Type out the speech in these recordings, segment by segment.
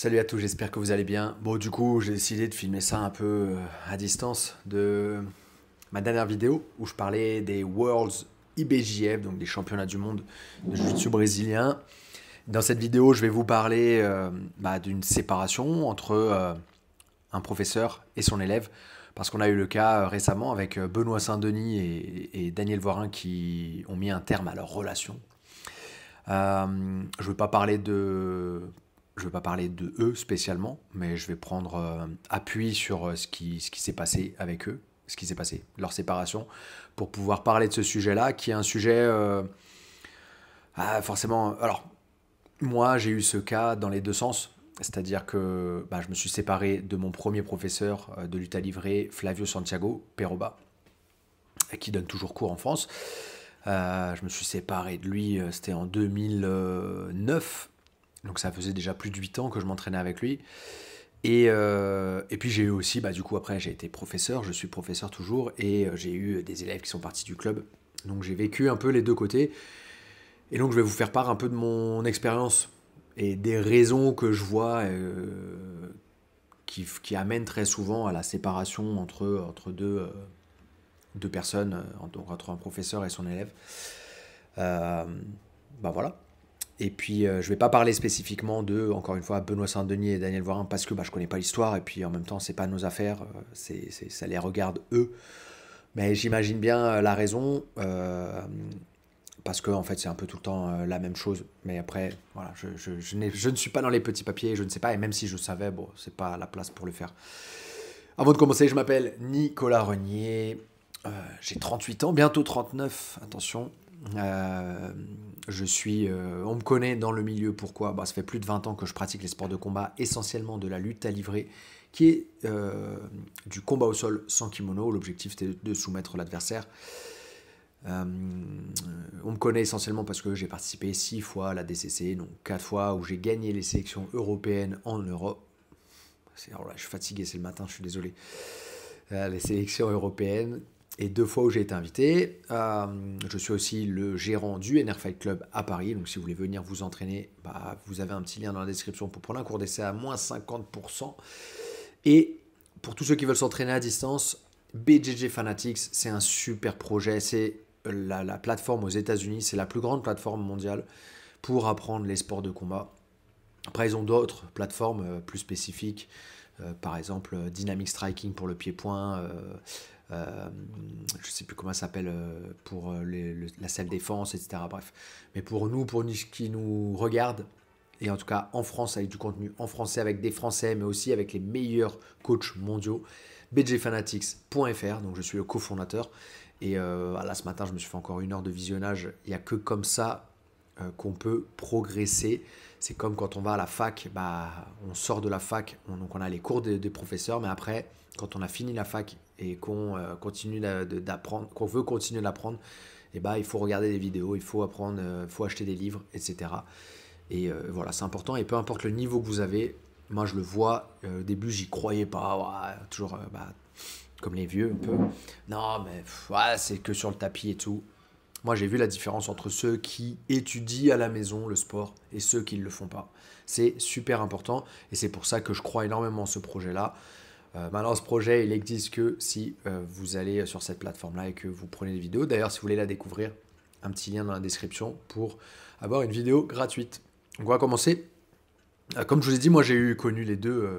Salut à tous, j'espère que vous allez bien. Bon, du coup, j'ai décidé de filmer ça un peu euh, à distance de ma dernière vidéo où je parlais des Worlds IBJF, donc des championnats du monde de jiu brésilien. Dans cette vidéo, je vais vous parler euh, bah, d'une séparation entre euh, un professeur et son élève, parce qu'on a eu le cas récemment avec Benoît Saint-Denis et, Daniel Voirin qui ont mis un terme à leur relation. je ne veux pas parler de je ne vais pas parler de eux spécialement, mais je vais prendre euh, appui sur euh, ce qui, s'est passé avec eux, ce qui s'est passé, leur séparation, pour pouvoir parler de ce sujet-là, qui est un sujet... Euh, ah, forcément... Alors, moi, j'ai eu ce cas dans les deux sens. C'est-à-dire que bah, je me suis séparé de mon premier professeur de l'Uta Livré, Flavio Santiago Peroba, qui donne toujours cours en France. je me suis séparé de lui, c'était en 2009. Donc ça faisait déjà plus de 8 ans que je m'entraînais avec lui. Et, euh, et puis j'ai eu aussi, bah, du coup après j'ai été professeur, je suis professeur toujours, et euh, j'ai eu des élèves qui sont partis du club. Donc j'ai vécu un peu les deux côtés. Et donc je vais vous faire part un peu de mon expérience et des raisons que je vois euh, qui, qui, amènent très souvent à la séparation entre, entre deux, deux personnes, donc entre un professeur et son élève. ben voilà. Et puis, euh, je vais pas parler spécifiquement de, encore une fois, Benoît Saint-Denis et Daniel Voirin, parce que bah, je connais pas l'histoire, et puis en même temps, c'est pas nos affaires, euh, c'est, ça les regarde eux. Mais j'imagine bien euh, la raison, parce que en fait, c'est un peu tout le temps la même chose. Mais après, voilà, je, je, ne suis pas dans les petits papiers, je ne sais pas, et même si je savais, bon, c'est pas la place pour le faire. Avant de commencer, je m'appelle Nicolas Renier, j'ai 38 ans, bientôt 39, attention. Euh, je suis, euh, on me connaît dans le milieu, pourquoi bah, Ça fait plus de 20 ans que je pratique les sports de combat, essentiellement de la lutte à livrer, qui est euh, du combat au sol sans kimono. L'objectif, c'est de soumettre l'adversaire. on me connaît essentiellement parce que j'ai participé 6 fois à la DCC, donc 4 fois où j'ai gagné les sélections européennes en Europe. Oh je suis fatigué, c'est le matin, je suis désolé. les sélections européennes, et deux fois où j'ai été invité. Euh, je suis aussi le gérant du NR Fight Club à Paris. Donc si vous voulez venir vous entraîner, bah, vous avez un petit lien dans la description pour prendre un cours d'essai à moins 50%. Et pour tous ceux qui veulent s'entraîner à distance, BJJ Fanatics, c'est un super projet. C'est la, plateforme aux États-Unis, c'est la plus grande plateforme mondiale pour apprendre les sports de combat. Après, ils ont d'autres plateformes euh, plus spécifiques, euh, par exemple Dynamic Striking pour le pied-point euh, je sais plus comment ça s'appelle euh, pour euh, la salle défense, etc. Bref. Mais pour nous, pour ceux qui nous regardent, et en tout cas en France avec du contenu en français, avec des Français, mais aussi avec les meilleurs coachs mondiaux, bgfanatics.fr, donc je suis le cofondateur. Et euh, là, ce matin, je me suis fait encore une heure de visionnage. Il n'y a que comme ça qu'on peut progresser. C'est comme quand on va à la fac, bah, on sort de la fac, on, donc on a les cours des professeurs, mais après, quand on a fini la fac, et qu'on euh, continue d'apprendre, qu'on veut continuer d'apprendre, et eh ben il faut regarder des vidéos, il faut apprendre, il euh, faut acheter des livres, etc. Et euh, voilà, c'est important. Et peu importe le niveau que vous avez, moi je le vois. au début, j'y croyais pas. toujours bah, comme les vieux un peu. Non, mais ouais, c'est que sur le tapis et tout. Moi, j'ai vu la différence entre ceux qui étudient à la maison le sport et ceux qui ne le font pas. C'est super important et c'est pour ça que je crois énormément en ce projet-là. Euh, ce projet, il n'existe que si euh, vous allez sur cette plateforme-là et que vous prenez des vidéos. D'ailleurs, si vous voulez la découvrir, un petit lien dans la description pour avoir une vidéo gratuite. Donc, on va commencer. Euh, comme je vous ai dit, moi, j'ai eu connu les deux, euh,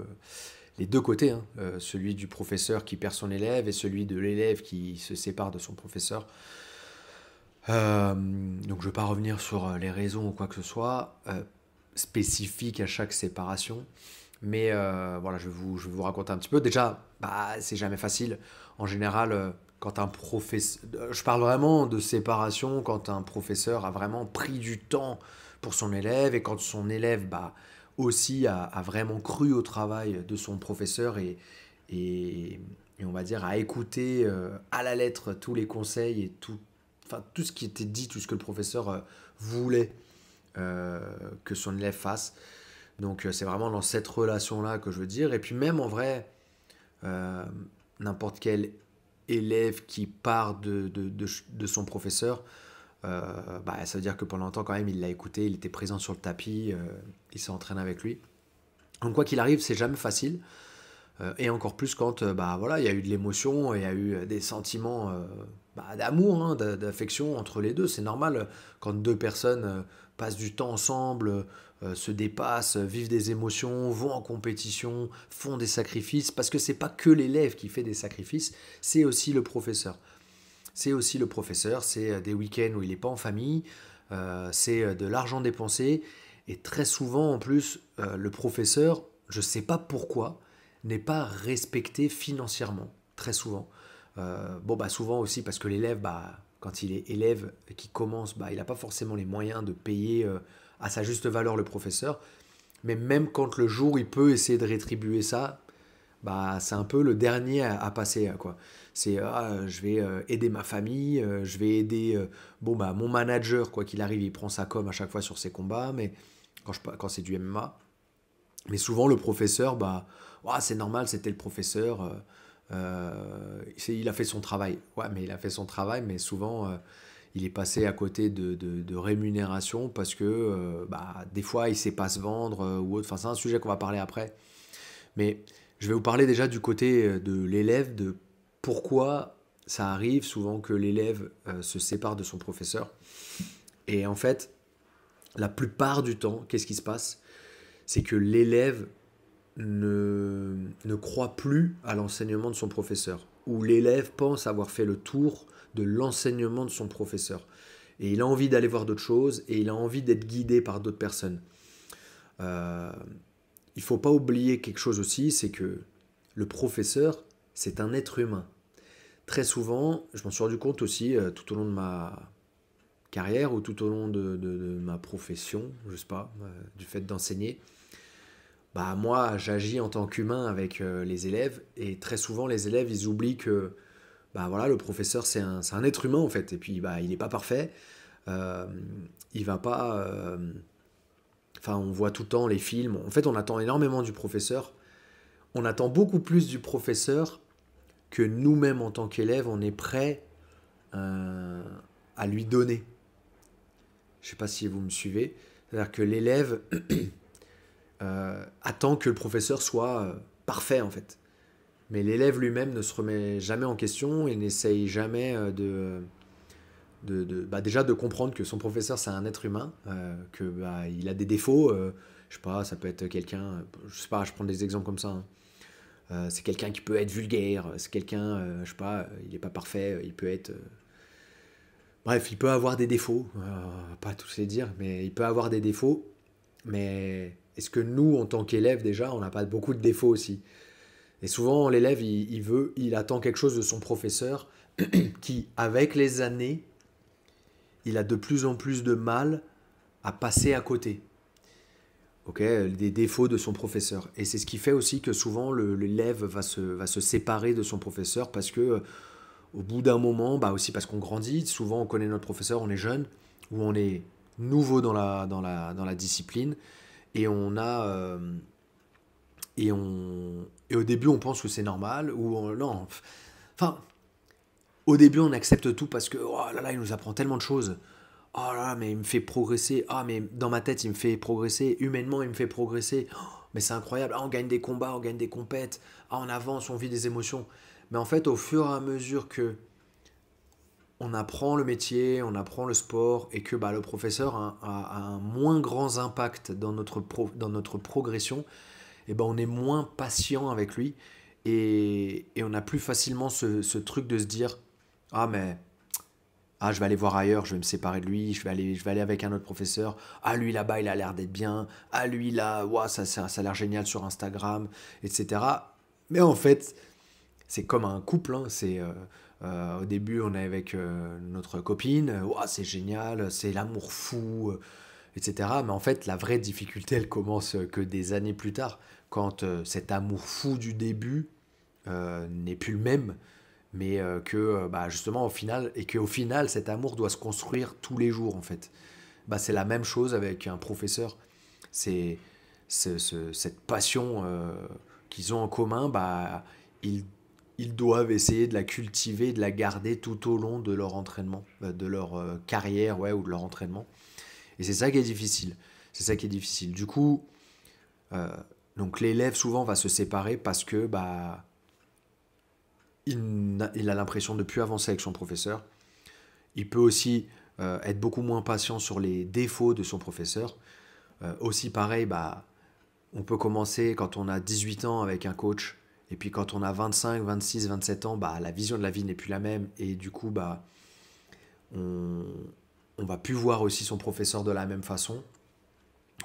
les deux côtés, hein. celui du professeur qui perd son élève et celui de l'élève qui se sépare de son professeur. donc, je ne vais pas revenir sur les raisons ou quoi que ce soit spécifique à chaque séparation. Mais euh, voilà, je vais, vous, je vous raconter un petit peu. Déjà, bah, c'est jamais facile. En général, euh, quand un professeur. Je parle vraiment de séparation quand un professeur a vraiment pris du temps pour son élève et quand son élève bah, aussi a, vraiment cru au travail de son professeur et, et, on va dire à écouter euh, à la lettre tous les conseils et tout, enfin, tout ce qui était dit, tout ce que le professeur voulait que son élève fasse. Donc euh, c'est vraiment dans cette relation-là que je veux dire. Et puis même en vrai, euh, n'importe quel élève qui part de, son professeur, euh, bah, ça veut dire que pendant longtemps quand même il l'a écouté, il était présent sur le tapis, il s'est entraîné avec lui. Donc quoi qu'il arrive, c'est jamais facile. Euh, et encore plus quand euh, bah, voilà, il y a eu de l'émotion, il y a eu euh, des sentiments bah, d'amour, hein, d'affection entre les deux. C'est normal quand deux personnes passent du temps ensemble, se dépassent, vivent des émotions, vont en compétition, font des sacrifices, parce que ce n'est pas que l'élève qui fait des sacrifices, c'est aussi le professeur. C'est aussi le professeur, c'est des week-ends où il n'est pas en famille, c'est de l'argent dépensé, et très souvent en plus, le professeur, je sais pas pourquoi, n'est pas respecté financièrement, très souvent. Euh, bon, bah souvent aussi parce que l'élève, bah, quand il est élève qui commence, bah, il n'a pas forcément les moyens de payer euh, à sa juste valeur le professeur. Mais même quand le jour il peut essayer de rétribuer ça, bah c'est un peu le dernier à, passer euh, quoi. C'est ah, je vais aider ma famille, je vais aider bon bah mon manager quoi qu'il arrive, il prend sa com à chaque fois sur ses combats, mais quand, quand c'est du MMA, mais souvent, le professeur, bah, c'est normal, c'était le professeur, euh, euh, il a fait son travail. Ouais, mais il a fait son travail, mais souvent, euh, il est passé à côté de, rémunération parce que bah, des fois, il ne sait pas se vendre ou autre. Enfin, c'est un sujet qu'on va parler après. Mais je vais vous parler déjà du côté de l'élève, de pourquoi ça arrive souvent que l'élève se sépare de son professeur. Et en fait, la plupart du temps, qu'est-ce qui se passe c'est que l'élève ne, ne croit plus à l'enseignement de son professeur, ou l'élève pense avoir fait le tour de l'enseignement de son professeur. Et il a envie d'aller voir d'autres choses, et il a envie d'être guidé par d'autres personnes. Euh, il ne faut pas oublier quelque chose aussi, c'est que le professeur, c'est un être humain. Très souvent, je m'en suis rendu compte aussi euh, tout au long de ma carrière ou tout au long de, ma profession, je sais pas, euh, du fait d'enseigner, bah, moi j'agis en tant qu'humain avec euh, les élèves et très souvent les élèves ils oublient que bah voilà le professeur c'est un, être humain en fait et puis bah il n'est pas parfait euh, il va pas euh, enfin on voit tout le temps les films en fait on attend énormément du professeur on attend beaucoup plus du professeur que nous-mêmes en tant qu'élèves on est prêt euh, à lui donner je sais pas si vous me suivez c'est à dire que l'élève attend euh, que le professeur soit euh, parfait en fait. Mais l'élève lui-même ne se remet jamais en question et n'essaye jamais euh, de, bah, déjà de comprendre que son professeur c'est un être humain, que bah, il a des défauts. je sais pas, ça peut être quelqu'un, je sais pas, je prends des exemples comme ça. Hein. c'est quelqu'un qui peut être vulgaire, c'est quelqu'un, je sais pas, il n'est pas parfait, il peut être. Bref, il peut avoir des défauts, pas tous les dire, mais il peut avoir des défauts, mais est-ce que nous, en tant qu'élèves, déjà, on n'a pas beaucoup de défauts aussi Et souvent, l'élève, il, veut, il attend quelque chose de son professeur qui, avec les années, il a de plus en plus de mal à passer à côté. des défauts de son professeur. Et c'est ce qui fait aussi que souvent l'élève va se, va se séparer de son professeur parce que euh, au bout d'un moment, bah aussi parce qu'on grandit, souvent on connaît notre professeur, on est jeune, ou on est nouveau dans la, dans la discipline, et on a. Euh, et, on, au début, on pense que c'est normal, ou non. Enfin, au début, on accepte tout parce que, oh là là, il nous apprend tellement de choses. Oh là là, mais il me fait progresser. Ah, mais dans ma tête, il me fait progresser. Humainement, il me fait progresser. Oh, mais c'est incroyable. Ah, on gagne des combats, on gagne des compètes. Ah, on avance, on vit des émotions. Mais en fait, au fur et à mesure que on apprend le métier, on apprend le sport, et que bah, le professeur a, un moins grand impact dans notre, dans notre progression, et eh ben on est moins patient avec lui, et, on a plus facilement ce, truc de se dire Ah, mais ah, je vais aller voir ailleurs, je vais me séparer de lui, je vais aller, je vais aller avec un autre professeur. Ah, lui là-bas, il a l'air d'être bien. Ah, lui là, ouah, ça, ça, ça a l'air génial sur Instagram, etc. Mais en fait, c'est comme un couple, hein, c'est. Euh, euh, au début, on est avec euh, notre copine, euh, c'est génial, c'est l'amour fou, etc. Mais en fait, la vraie difficulté, elle commence que des années plus tard, quand cet amour fou du début n'est plus le même, mais que bah, justement au final, et qu'au final, cet amour doit se construire tous les jours, en fait. Bah, c'est la même chose avec un professeur. C'est cette passion qu'ils ont en commun, bah, ils ils doivent essayer de la cultiver, de la garder tout au long de leur entraînement, euh, de leur euh, carrière ou de leur entraînement. Et c'est ça qui est difficile. C'est ça qui est difficile. Du coup, euh, l'élève souvent va se séparer parce que bah il, a l'impression de plus avancer avec son professeur. Il peut aussi être beaucoup moins patient sur les défauts de son professeur. aussi pareil, bah on peut commencer quand on a 18 ans avec un coach et puis quand on a 25, 26, 27 ans, bah, la vision de la vie n'est plus la même. Et du coup, bah, on, on va plus voir aussi son professeur de la même façon.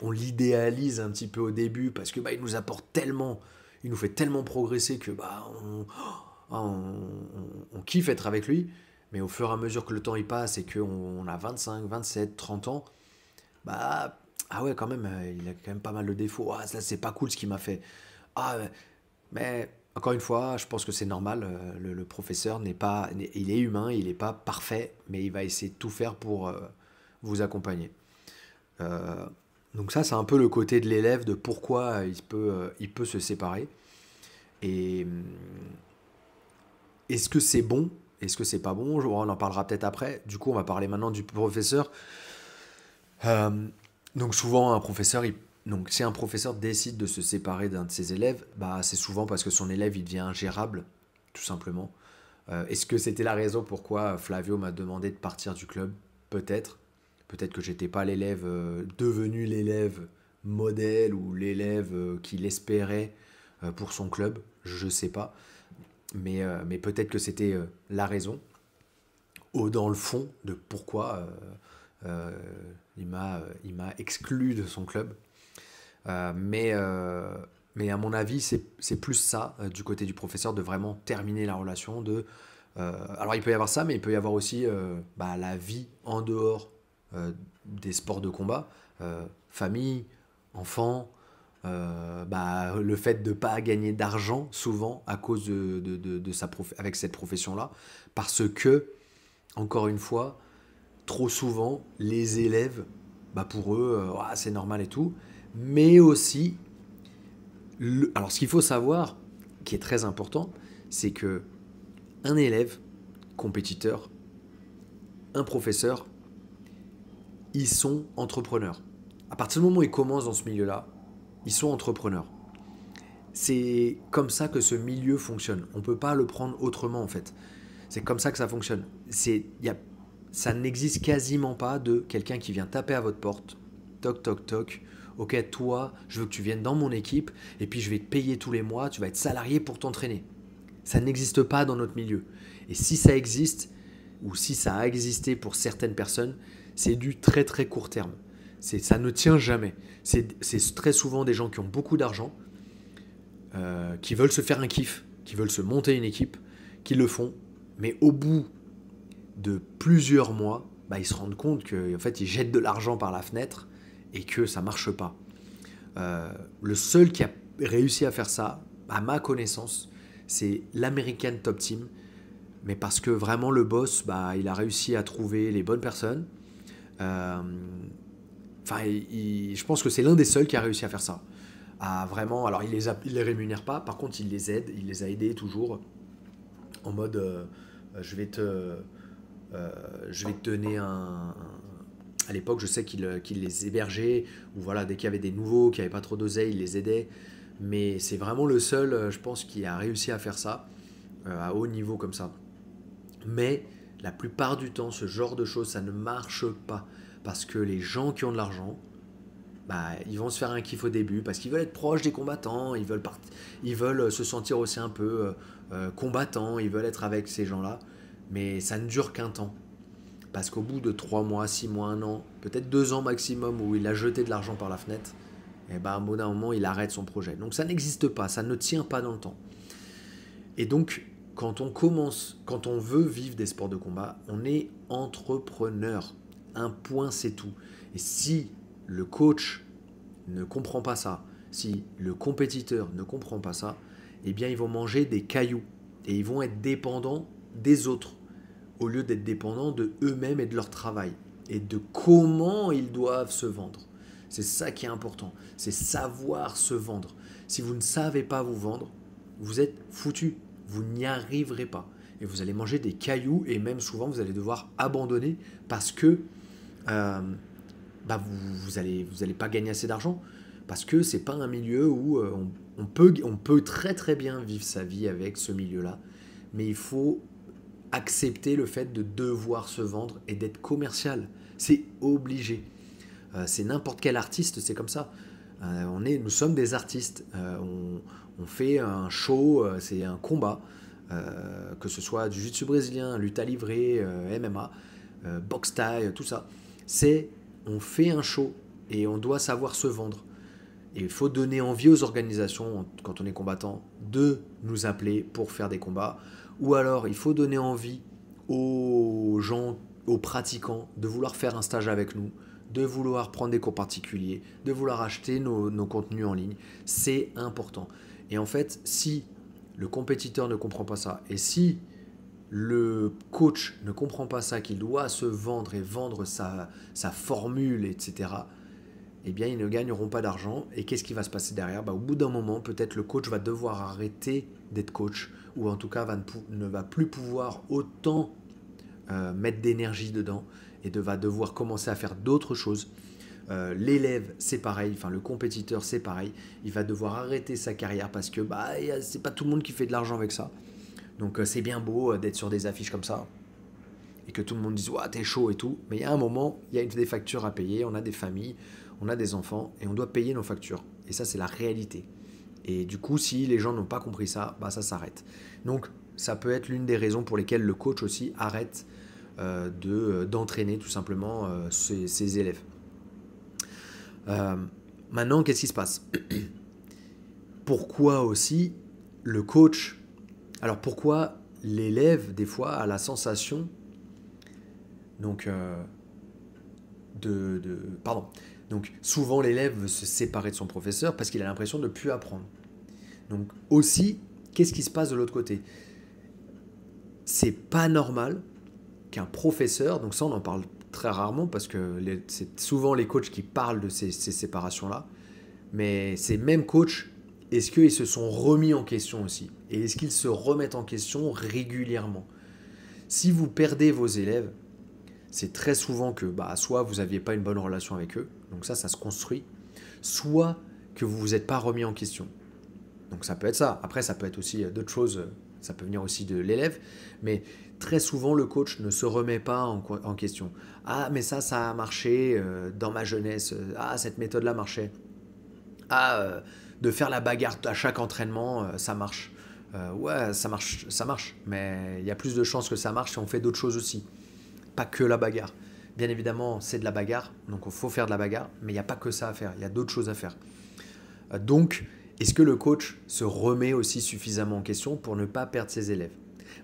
On l'idéalise un petit peu au début parce que bah, il nous apporte tellement, il nous fait tellement progresser que bah, on, oh, kiffe être avec lui. Mais au fur et à mesure que le temps y passe et qu'on a 25, 27, 30 ans, bah ah ouais quand même, euh, il a quand même pas mal de défauts. Ah ça c'est pas cool ce qu'il m'a fait. Ah mais encore une fois, je pense que c'est normal. Euh, le, professeur n'est pas, il est humain, il n'est pas parfait, mais il va essayer de tout faire pour euh, vous accompagner. Euh, donc ça, c'est un peu le côté de l'élève de pourquoi il peut, il peut se séparer. Et hum, est-ce que c'est bon Est-ce que c'est pas bon On en parlera peut-être après. Du coup, on va parler maintenant du professeur. donc souvent, un professeur, il donc, si un professeur décide de se séparer d'un de ses élèves, bah, c'est souvent parce que son élève il devient ingérable, tout simplement. Euh, est-ce que c'était la raison pourquoi Flavio m'a demandé de partir du club Peut-être. Peut-être que j'étais pas l'élève euh, devenu l'élève modèle ou l'élève euh, qu'il espérait pour son club. Je sais pas. Mais, mais peut-être que c'était la raison. au dans le fond de pourquoi il m'a exclu de son club. Euh, mais, euh, mais à mon avis, c'est plus ça euh, du côté du professeur de vraiment terminer la relation. De, alors il peut y avoir ça, mais il peut y avoir aussi bah, la vie en dehors des sports de combat, famille, enfants. bah, le fait de ne pas gagner d'argent souvent à cause de, de, de, sa avec cette profession-là, parce que, encore une fois, trop souvent, les élèves, bah, pour eux, ah, c'est normal et tout, mais aussi, alors ce qu'il faut savoir, qui est très important, c'est que un élève, compétiteur, un professeur, ils sont entrepreneurs. À partir du moment où ils commencent dans ce milieu-là, ils sont entrepreneurs. C'est comme ça que ce milieu fonctionne. On ne peut pas le prendre autrement en fait. C'est comme ça que ça fonctionne. C'est, y ça n'existe quasiment pas de quelqu'un qui vient taper à votre porte, toc toc toc, Ok, toi, je veux que tu viennes dans mon équipe et puis je vais te payer tous les mois, tu vas être salarié pour t'entraîner. Ça n'existe pas dans notre milieu. Et si ça existe, ou si ça a existé pour certaines personnes, c'est du très très court terme. Ça ne tient jamais. C'est très souvent des gens qui ont beaucoup d'argent, euh, qui veulent se faire un kiff, qui veulent se monter une équipe, qui le font, mais au bout de plusieurs mois, bah, ils se rendent compte qu'en en fait, ils jettent de l'argent par la fenêtre et que ça marche pas. Euh, le seul qui a réussi à faire ça, à ma connaissance, c'est l'American Top Team. Mais parce que vraiment le boss, bah, il a réussi à trouver les bonnes personnes. Euh, enfin, je pense que c'est l'un des seuls qui a réussi à faire ça. À vraiment, alors il les, les rémunère pas, par contre il les aide, il les a aidés toujours en mode euh, je vais te je vais te donner un, à l'époque, je sais euh, qu'il les hébergeait, ou voilà, dès qu'il y avait des nouveaux, qu'il n'y avait pas trop d'oseille, il les aidait. Mais c'est vraiment le seul, euh, je pense, qui a réussi à faire ça, euh, à haut niveau comme ça. Mais la plupart du temps, ce genre de choses, ça ne marche pas. Parce que les gens qui ont de l'argent, bah, ils vont se faire un kiff au début, parce qu'ils veulent être proches des combattants, ils veulent, se sentir aussi un peu combattants, ils veulent être avec ces gens-là. Mais ça ne dure qu'un temps. Parce qu'au bout de 3 mois, 6 mois, 1 an, peut-être 2 ans maximum où il a jeté de l'argent par la fenêtre, et eh ben, au bout d'un moment, il arrête son projet. Donc ça n'existe pas, ça ne tient pas dans le temps. Et donc, quand on commence, quand on veut vivre des sports de combat, on est entrepreneur. Un point, c'est tout. Et si le coach ne comprend pas ça, si le compétiteur ne comprend pas ça, eh bien, ils vont manger des cailloux et ils vont être dépendants des autres au lieu d'être dépendants de eux-mêmes et de leur travail et de comment ils doivent se vendre. C'est ça qui est important, c'est savoir se vendre. Si vous ne savez pas vous vendre, vous êtes foutu, vous n'y arriverez pas. Et vous allez manger des cailloux et même souvent vous allez devoir abandonner parce que euh, bah vous, vous, allez, vous allez pas gagner assez d'argent. Parce que c'est pas un milieu où euh, on, peut, on peut très très bien vivre sa vie avec ce milieu-là. Mais il faut accepter le fait de devoir se vendre et d'être commercial. C'est obligé. Euh, c'est n'importe quel artiste, c'est comme ça. Euh, on est, nous sommes des artistes. Euh, on, fait un show, c'est un combat, que ce soit du jiu-jitsu brésilien, lutte à livrer, MMA, boxe taille, tout ça. C'est on fait un show et on doit savoir se vendre. Et il faut donner envie aux organisations, quand on est combattant, de nous appeler pour faire des combats. Ou alors, il faut donner envie aux gens, aux pratiquants, de vouloir faire un stage avec nous, de vouloir prendre des cours particuliers, de vouloir acheter nos, contenus en ligne. C'est important. Et en fait, si le compétiteur ne comprend pas ça, et si le coach ne comprend pas ça, qu'il doit se vendre et vendre sa, formule, etc., eh bien, ils ne gagneront pas d'argent. Et qu'est-ce qui va se passer derrière bah, Au bout d'un moment, peut-être le coach va devoir arrêter d'être coach ou en tout cas ne, va plus pouvoir autant euh, mettre d'énergie dedans et va devoir commencer à faire d'autres choses. Euh, l'élève, c'est pareil, enfin le compétiteur, c'est pareil. Il va devoir arrêter sa carrière parce que bah, c'est pas tout le monde qui fait de l'argent avec ça. Donc euh, c'est bien beau d'être sur des affiches comme ça et que tout le monde dise tu t'es chaud et tout. Mais il y a un moment, il y a des factures à payer, on a des familles, on a des enfants et on doit payer nos factures. Et ça, c'est la réalité. Et du coup, si les gens n'ont pas compris ça, bah, ça s'arrête. Donc, ça peut être l'une des raisons pour lesquelles le coach aussi arrête euh, de, euh, d'entraîner tout simplement euh, ses, élèves. maintenant, qu'est-ce qui se passe Pourquoi aussi le coach Alors, pourquoi l'élève, des fois, a la sensation donc, de, de, Pardon. Donc souvent l'élève veut se séparer de son professeur parce qu'il a l'impression de ne plus apprendre. Donc aussi, qu'est-ce qui se passe de l'autre côté C'est pas normal qu'un professeur, donc ça on en parle très rarement parce que c'est souvent les coachs qui parlent de ces, séparations-là, mais ces mêmes coachs, est-ce qu'ils se sont remis en question aussi Et est-ce qu'ils se remettent en question régulièrement Si vous perdez vos élèves, c'est très souvent que bah, soit vous n'aviez pas une bonne relation avec eux, donc ça, ça se construit. Soit que vous vous êtes pas remis en question. Donc ça peut être ça. Après, ça peut être aussi euh, d'autres choses. Euh, ça peut venir aussi de l'élève. Mais très souvent, le coach ne se remet pas en, question. Ah, mais ça, ça a marché euh, dans ma jeunesse. Ah, cette méthode-là marchait. Ah, de faire la bagarre à chaque entraînement, ça marche. ouais, ça marche, ça marche. Mais il y a plus de chances que ça marche si on fait d'autres choses aussi. Pas que la bagarre. Bien évidemment, c'est de la bagarre, donc il faut faire de la bagarre, mais il n'y a pas que ça à faire, il y a d'autres choses à faire. Euh, donc, est-ce que le coach se remet aussi suffisamment en question pour ne pas perdre ses élèves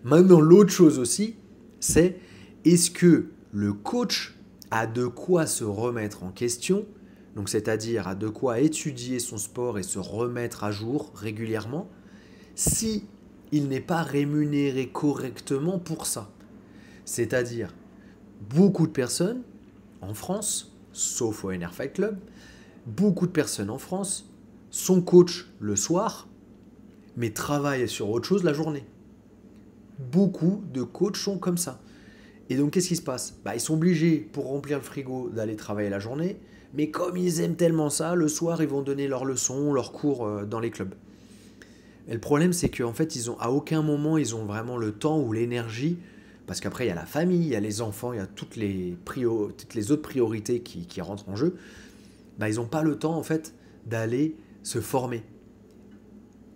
Maintenant, l'autre chose aussi, c'est est-ce que le coach a de quoi se remettre en question, donc c'est-à-dire a de quoi étudier son sport et se remettre à jour régulièrement, si il n'est pas rémunéré correctement pour ça. C'est-à-dire beaucoup de personnes en France, sauf au NR Fight Club, beaucoup de personnes en France sont coach le soir, mais travaillent sur autre chose la journée. Beaucoup de coachs sont comme ça. Et donc, qu'est-ce qui se passe bah, Ils sont obligés, pour remplir le frigo, d'aller travailler la journée, mais comme ils aiment tellement ça, le soir, ils vont donner leurs leçons, leurs cours euh, dans les clubs. Et le problème, c'est qu'en fait, ils ont, à aucun moment, ils ont vraiment le temps ou l'énergie parce qu'après il y a la famille, il y a les enfants, il y a toutes les, toutes les autres priorités qui, rentrent en jeu, bah, ils n'ont pas le temps en fait d'aller se former.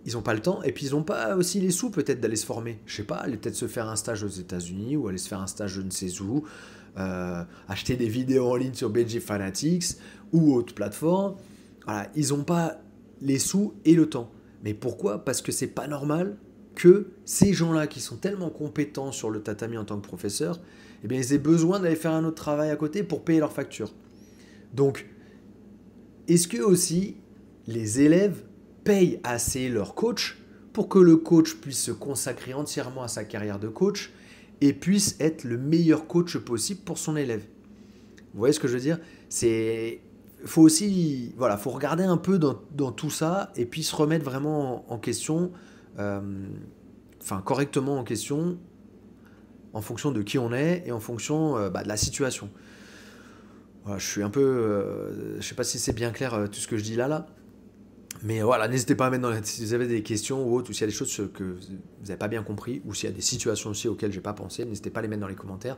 Ils n'ont pas le temps, et puis ils n'ont pas aussi les sous peut-être d'aller se former. Je sais pas, aller peut-être se faire un stage aux États-Unis ou aller se faire un stage je ne sais où, euh, acheter des vidéos en ligne sur BG Fanatics ou autre plateforme. Voilà, ils n'ont pas les sous et le temps. Mais pourquoi Parce que c'est pas normal que ces gens-là qui sont tellement compétents sur le tatami en tant que professeur, eh bien, ils aient besoin d'aller faire un autre travail à côté pour payer leurs factures. Donc, est-ce que aussi les élèves payent assez leur coach pour que le coach puisse se consacrer entièrement à sa carrière de coach et puisse être le meilleur coach possible pour son élève. Vous voyez ce que je veux dire C'est faut aussi voilà, faut regarder un peu dans, tout ça et puis se remettre vraiment en question euh, enfin correctement en question en fonction de qui on est et en fonction euh, bah, de la situation. Voilà, je suis un peu, euh, je sais pas si c'est bien clair tout ce que je dis là là, mais voilà, n'hésitez pas à mettre dans si vous avez des questions ou autres, ou s'il y a des choses que vous n'avez pas bien compris, ou s'il y a des situations aussi auxquelles j'ai pas pensé, n'hésitez pas à les mettre dans les commentaires.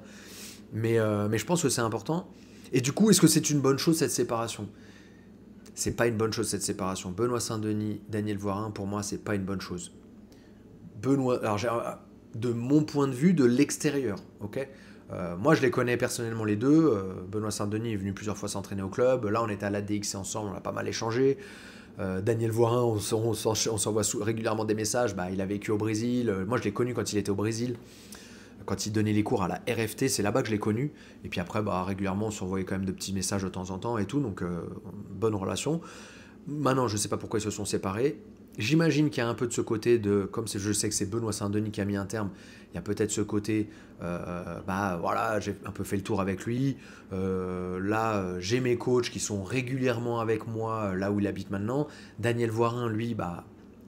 Mais, mais je pense que c'est important. Et du coup, est-ce que c'est une bonne chose cette séparation C'est pas une bonne chose cette séparation. Benoît Saint-Denis, Daniel Voirin, pour moi, c'est pas une bonne chose. Benoît. Alors, de mon point de vue, de l'extérieur, ok euh, moi, je les connais personnellement les deux. Euh, Benoît Saint-Denis est venu plusieurs fois s'entraîner au club. Là, on était à la ensemble, on a pas mal échangé. Euh, Daniel Voirin, on, on, s'envoie régulièrement des messages. Bah, il a vécu au Brésil. Moi, je l'ai connu quand il était au Brésil. Quand il donnait les cours à la RFT, c'est là-bas que je l'ai connu. Et puis après, bah, régulièrement, on s'envoyait quand même de petits messages de temps en temps et tout. Donc, bonne relation. Maintenant, je ne sais pas pourquoi ils se sont séparés. J'imagine qu'il y a un peu de ce côté de, comme je sais que c'est Benoît Saint-Denis qui a mis un terme, il y a peut-être ce côté, euh, euh, bah voilà, j'ai un peu fait le tour avec lui, euh, là j'ai mes coachs qui sont régulièrement avec moi là où il habite maintenant, Daniel Voirin, lui, bah,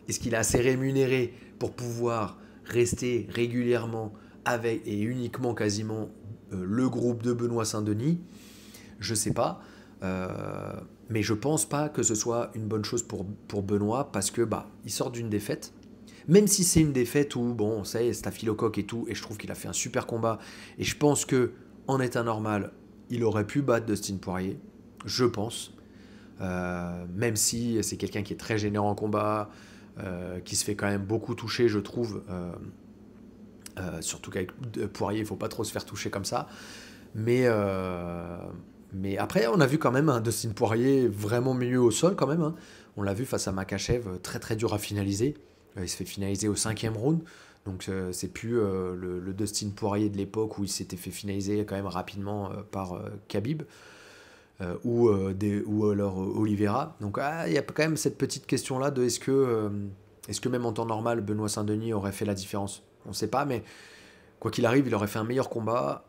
est-ce qu'il est assez rémunéré pour pouvoir rester régulièrement avec et uniquement quasiment le groupe de Benoît Saint-Denis Je sais pas. Mais je pense pas que ce soit une bonne chose pour, Benoît parce que bah il sort d'une défaite. Même si c'est une défaite où bon, ça c'est est, staphylocoque et tout, et je trouve qu'il a fait un super combat. Et je pense que en état normal, il aurait pu battre Dustin Poirier, je pense. Euh, même si c'est quelqu'un qui est très généreux en combat, euh, qui se fait quand même beaucoup toucher, je trouve. Euh, surtout qu'avec Poirier, il faut pas trop se faire toucher comme ça. Mais mais après, on a vu quand même un Dustin Poirier vraiment mieux au sol quand même. Hein. On l'a vu face à Makachev, euh, très très dur à finaliser. Euh, il se fait finaliser au cinquième round. Donc euh, c'est plus le, Dustin Poirier de l'époque où il s'était fait finaliser quand même rapidement par Khabib ou, ou alors Oliveira. Donc ah, il y a quand même cette petite question là de est-ce que, est-ce que même en temps normal Benoît Saint-Denis aurait fait la différence On ne sait pas, mais quoi qu'il arrive, il aurait fait un meilleur combat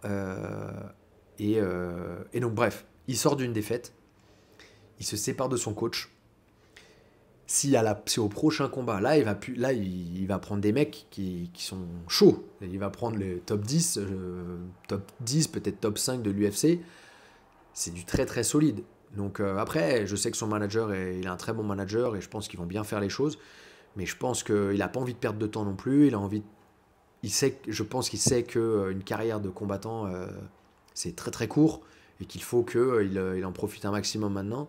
euh, et, donc, bref, il sort d'une défaite. Il se sépare de son coach. Si c'est au prochain combat, là, il va, là, il, va prendre des mecs qui, sont chauds. Il va prendre les top 10, euh, top 10, peut-être top 5 de l'UFC. C'est du très très solide. Donc euh, après, je sais que son manager, est, il est un très bon manager et je pense qu'ils vont bien faire les choses. Mais je pense qu'il n'a pas envie de perdre de temps non plus. Il a envie, de, il sait, je pense qu'il sait que une carrière de combattant, c'est très très court et qu'il faut qu'il euh, euh, il en profite un maximum maintenant.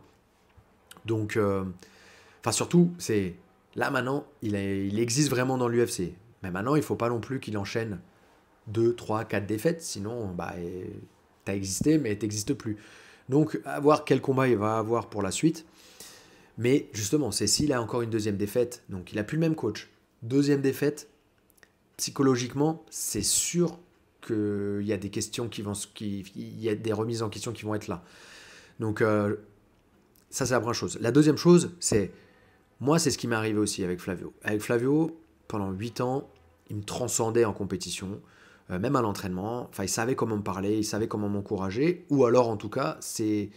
Donc, euh, enfin surtout, c'est là maintenant, il, existe vraiment dans l'UFC. Mais maintenant, il faut pas non plus qu'il enchaîne 2, 3, 4 défaites, sinon, bah, as existé, mais t'existe plus. Donc, à voir quel combat il va avoir pour la suite. Mais justement, c'est s'il a encore une deuxième défaite, donc il a plus le même coach. Deuxième défaite, psychologiquement, c'est sûr qu'il y a des questions qui vont, il y a des remises en question qui vont être là. Donc euh, ça c'est la première chose. La deuxième chose c'est moi c'est ce qui m'est arrivé aussi avec Flavio. Avec Flavio pendant 8 ans il me transcendait en compétition, euh, même à l'entraînement. Enfin il savait comment me parler, il savait comment m'encourager, ou alors en tout cas c'est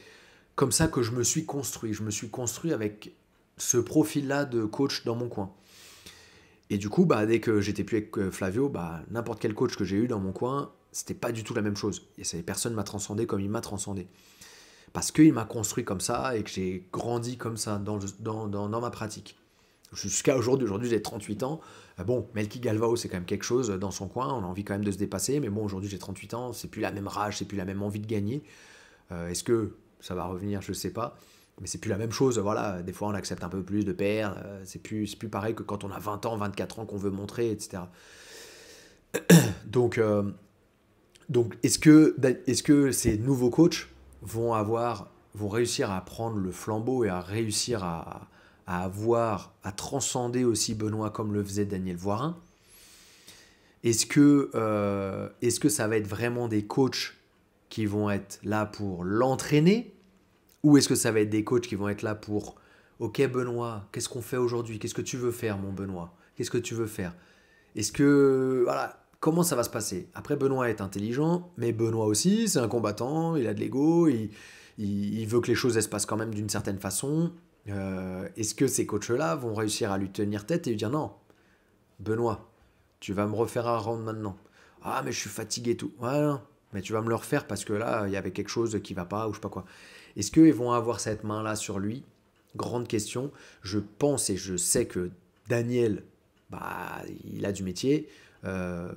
comme ça que je me suis construit. Je me suis construit avec ce profil-là de coach dans mon coin. Et du coup, bah, dès que j'étais plus avec euh, Flavio, bah, n'importe quel coach que j'ai eu dans mon coin, c'était pas du tout la même chose. Et ça, personne m'a transcendé comme il m'a transcendé. Parce qu'il m'a construit comme ça et que j'ai grandi comme ça dans, ma pratique. Jusqu'à aujourd'hui, aujourd'hui j'ai 38 ans. Euh, bon, Melky Galvao, c'est quand même quelque chose dans son coin. On a envie quand même de se dépasser. Mais bon, aujourd'hui j'ai 38 ans. C'est plus la même rage, c'est plus la même envie de gagner. Euh, est-ce que ça va revenir Je ne sais pas mais c'est plus la même chose. Voilà, des fois on accepte un peu plus de perdre, euh, c'est plus, plus pareil que quand on a 20 ans, 24 ans qu'on veut montrer, etc. Donc, euh, donc est-ce que, ben, est -ce que ces nouveaux coachs vont, avoir, vont réussir à prendre le flambeau et à réussir à, avoir, à transcender aussi Benoît comme le faisait Daniel Voirin Est-ce que, euh, est -ce que ça va être vraiment des coachs qui vont être là pour l'entraîner ou est-ce que ça va être des coachs qui vont être là pour Ok Benoît, qu'est-ce qu'on fait aujourd'hui Qu'est-ce que tu veux faire mon Benoît Qu'est-ce que tu veux faire Est-ce que voilà, comment ça va se passer Après Benoît est intelligent, mais Benoît aussi, c'est un combattant, il a de l'ego, il, veut que les choses se passent quand même d'une certaine façon. Euh, est-ce que ces coachs-là vont réussir à lui tenir tête et lui dire non, Benoît, tu vas me refaire un round maintenant. Ah mais je suis fatigué et tout. voilà mais tu vas me le refaire parce que là, il y avait quelque chose qui va pas ou je sais pas quoi. Est-ce qu'ils vont avoir cette main-là sur lui Grande question. Je pense et je sais que Daniel, bah, il a du métier. Euh,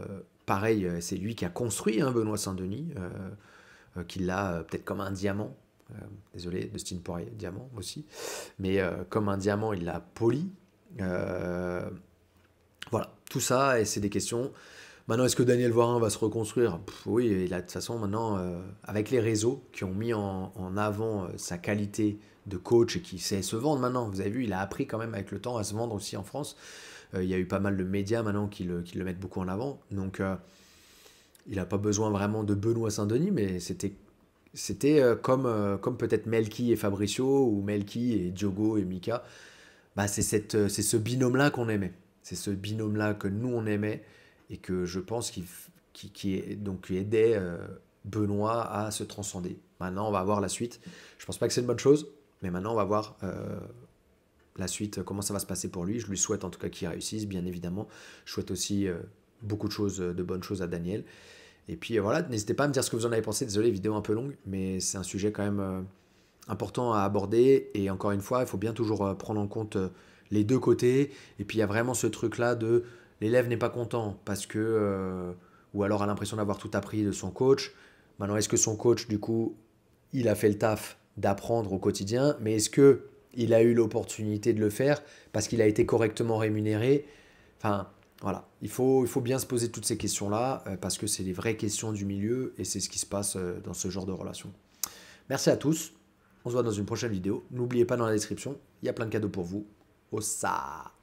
pareil, c'est lui qui a construit hein, Benoît Saint-Denis, qu'il euh, euh, qui l'a peut-être comme un diamant. désolé désolé, Dustin Poirier, diamant aussi. Mais comme un diamant, il l'a poli. voilà, tout ça, et c'est des questions Maintenant, est-ce que Daniel Voirin va se reconstruire Oui, il a, de toute façon, maintenant, euh, avec les réseaux qui ont mis en, avant euh, sa qualité de coach et qui sait se vendre maintenant, vous avez vu, il a appris quand même avec le temps à se vendre aussi en France. Euh, il y a eu pas mal de médias maintenant qui le, mettent beaucoup en avant. Donc, il n'a pas besoin vraiment de Benoît Saint-Denis, mais c'était c'était comme, comme peut-être Melki et Fabricio, ou Melki et Diogo et Mika. Bah, c'est ce binôme-là qu'on aimait. C'est ce binôme-là que nous, on aimait et que je pense qu'il qui, donc, aidait euh, Benoît à se transcender. Maintenant, on va voir la suite. Je pense pas que c'est une bonne chose, mais maintenant, on va voir euh, la suite, comment ça va se passer pour lui. Je lui souhaite en tout cas qu'il réussisse, bien évidemment. Je souhaite aussi euh, beaucoup de choses, de bonnes choses à Daniel. Et puis voilà, n'hésitez pas à me dire ce que vous en avez pensé. Désolé, vidéo un peu longue, mais c'est un sujet quand même important à aborder. Et encore une fois, il faut bien toujours prendre en compte les deux côtés. Et puis il y a vraiment ce truc-là de l'élève n'est pas content parce que, euh, ou alors a l'impression d'avoir tout appris de son coach. Maintenant, est-ce que son coach, du coup, il a fait le taf d'apprendre au quotidien, mais est-ce que il a eu l'opportunité de le faire parce qu'il a été correctement rémunéré Enfin, voilà, il faut, il faut bien se poser toutes ces questions-là euh, parce que c'est les vraies questions du milieu et c'est ce qui se passe euh, dans ce genre de relation. Merci à tous. On se voit dans une prochaine vidéo. N'oubliez pas dans la description, il y a plein de cadeaux pour vous. Au ça.